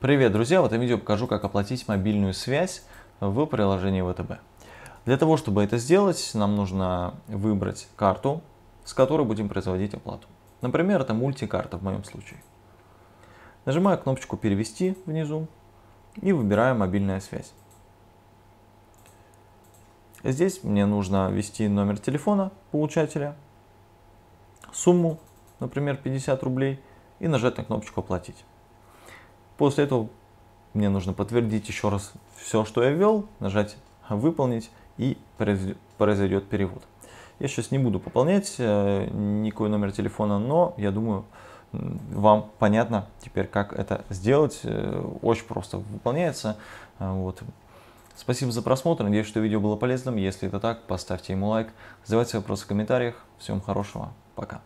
Привет, друзья! В этом видео покажу, как оплатить мобильную связь в приложении ВТБ. Для того, чтобы это сделать, нам нужно выбрать карту, с которой будем производить оплату. Например, это мультикарта в моем случае. Нажимаю кнопочку «Перевести» внизу и выбираю «Мобильная связь». Здесь мне нужно ввести номер телефона получателя, сумму, например, 50 рублей, и нажать на кнопочку «Оплатить». После этого мне нужно подтвердить еще раз все, что я ввел, нажать «Выполнить» и произойдет перевод. Я сейчас не буду пополнять э, никакой номер телефона, но я думаю, вам понятно теперь, как это сделать. Э, очень просто выполняется. Э, вот. Спасибо за просмотр. Надеюсь, что видео было полезным. Если это так, поставьте ему лайк. Задавайте вопросы в комментариях. Всем хорошего. Пока.